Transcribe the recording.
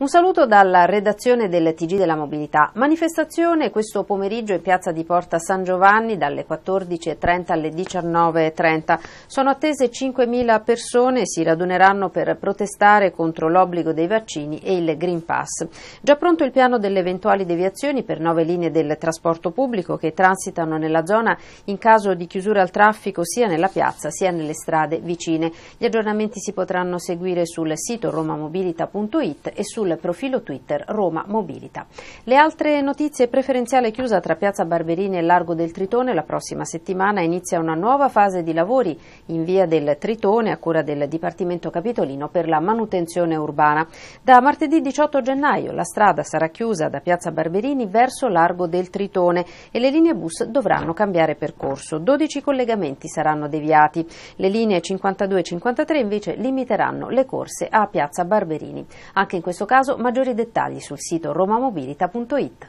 Un saluto dalla redazione del TG della Mobilità. Manifestazione questo pomeriggio in piazza di Porta San Giovanni dalle 14.30 alle 19.30. Sono attese 5.000 persone e si raduneranno per protestare contro l'obbligo dei vaccini e il Green Pass. Già pronto il piano delle eventuali deviazioni per nove linee del trasporto pubblico che transitano nella zona in caso di chiusura al traffico sia nella piazza sia nelle strade vicine. Gli aggiornamenti si potranno seguire sul sito romamobilita.it e sulla sul profilo Twitter Roma Mobilita. Le altre notizie preferenziale chiusa tra Piazza Barberini e Largo del Tritone. La prossima settimana inizia una nuova fase di lavori in via del Tritone a cura del Dipartimento Capitolino per la manutenzione urbana. Da martedì 18 gennaio la strada sarà chiusa da Piazza Barberini verso Largo del Tritone e le linee bus dovranno cambiare percorso. 12 collegamenti saranno deviati. Le linee 52 e 53 invece limiteranno le corse a Piazza Barberini. Anche in questo caso caso maggiori dettagli sul sito romamobilita.it.